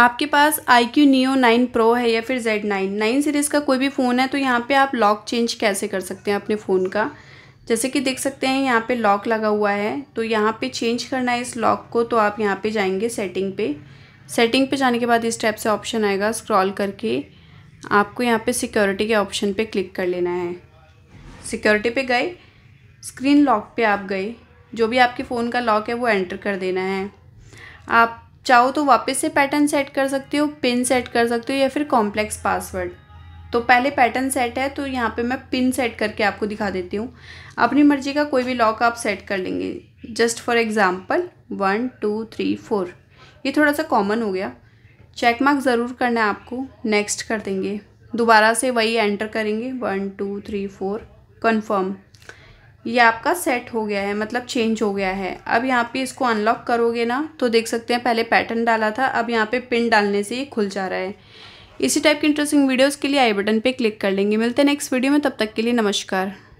आपके पास iQOO neo nine pro है या फिर जेड नाइन नाइन सीरीज़ का कोई भी फ़ोन है तो यहाँ पे आप लॉक चेंज कैसे कर सकते हैं अपने फ़ोन का जैसे कि देख सकते हैं यहाँ पे लॉक लगा हुआ है तो यहाँ पे चेंज करना है इस लॉक को तो आप यहाँ पे जाएंगे सेटिंग पे सेटिंग पे जाने के बाद इस टाइप से ऑप्शन आएगा स्क्रॉल करके आपको यहाँ पर सिक्योरिटी के ऑप्शन पर क्लिक कर लेना है सिक्योरिटी पर गए स्क्रीन लॉक पर आप गए जो भी आपके फ़ोन का लॉक है वो एंटर कर देना है आप चाहो तो वापस से पैटर्न सेट कर सकते हो पिन सेट कर सकते हो या फिर कॉम्प्लेक्स पासवर्ड तो पहले पैटर्न सेट है तो यहाँ पे मैं पिन सेट करके आपको दिखा देती हूँ अपनी मर्जी का कोई भी लॉक आप सेट कर लेंगे just for example one two three four ये थोड़ा सा कॉमन हो गया चेक मार्क ज़रूर करना है आपको नेक्स्ट कर देंगे दोबारा से वही एंटर करेंगे one two three four confirm ये आपका सेट हो गया है मतलब चेंज हो गया है अब यहाँ पे इसको अनलॉक करोगे ना तो देख सकते हैं पहले पैटर्न डाला था अब यहाँ पे पिन डालने से ये खुल जा रहा है इसी टाइप की इंटरेस्टिंग वीडियोस के लिए आई बटन पे क्लिक कर लेंगे मिलते हैं नेक्स्ट वीडियो में तब तक के लिए नमस्कार